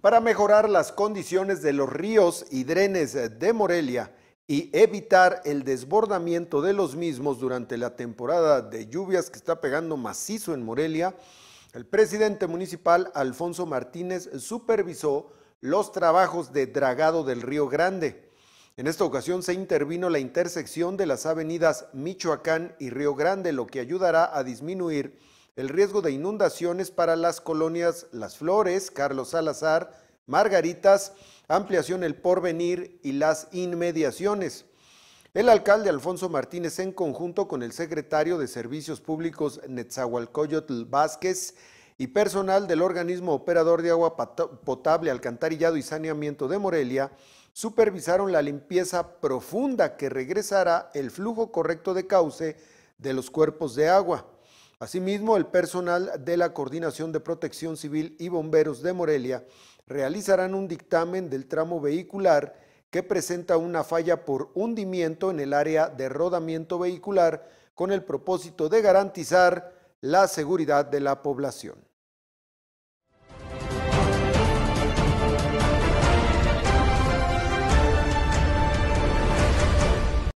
para mejorar las condiciones de los ríos y drenes de Morelia y evitar el desbordamiento de los mismos durante la temporada de lluvias que está pegando macizo en Morelia, el presidente municipal Alfonso Martínez supervisó los trabajos de dragado del Río Grande. En esta ocasión se intervino la intersección de las avenidas Michoacán y Río Grande, lo que ayudará a disminuir el riesgo de inundaciones para las colonias Las Flores, Carlos Salazar, Margaritas, Ampliación El Porvenir y las inmediaciones. El alcalde Alfonso Martínez, en conjunto con el secretario de Servicios Públicos Netzahualcoyotl Vázquez y personal del organismo operador de agua potable, alcantarillado y saneamiento de Morelia, supervisaron la limpieza profunda que regresará el flujo correcto de cauce de los cuerpos de agua. Asimismo, el personal de la Coordinación de Protección Civil y Bomberos de Morelia realizarán un dictamen del tramo vehicular que presenta una falla por hundimiento en el área de rodamiento vehicular con el propósito de garantizar la seguridad de la población.